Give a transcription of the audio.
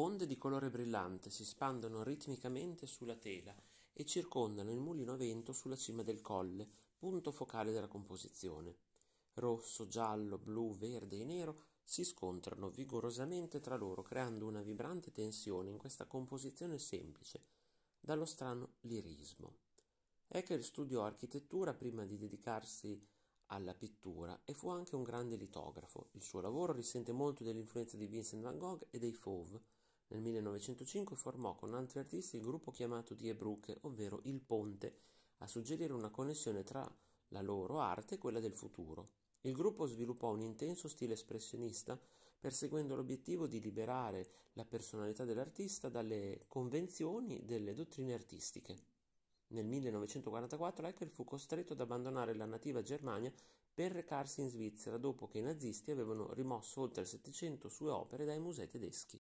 Onde di colore brillante si spandono ritmicamente sulla tela e circondano il mulino a vento sulla cima del colle, punto focale della composizione. Rosso, giallo, blu, verde e nero si scontrano vigorosamente tra loro, creando una vibrante tensione in questa composizione semplice, dallo strano lirismo. Haeckel studiò architettura prima di dedicarsi alla pittura e fu anche un grande litografo. Il suo lavoro risente molto dell'influenza di Vincent van Gogh e dei Fauve, nel 1905 formò con altri artisti il gruppo chiamato Die Brücke, ovvero Il Ponte, a suggerire una connessione tra la loro arte e quella del futuro. Il gruppo sviluppò un intenso stile espressionista, perseguendo l'obiettivo di liberare la personalità dell'artista dalle convenzioni delle dottrine artistiche. Nel 1944 Haeckel fu costretto ad abbandonare la nativa Germania per recarsi in Svizzera dopo che i nazisti avevano rimosso oltre 700 sue opere dai musei tedeschi.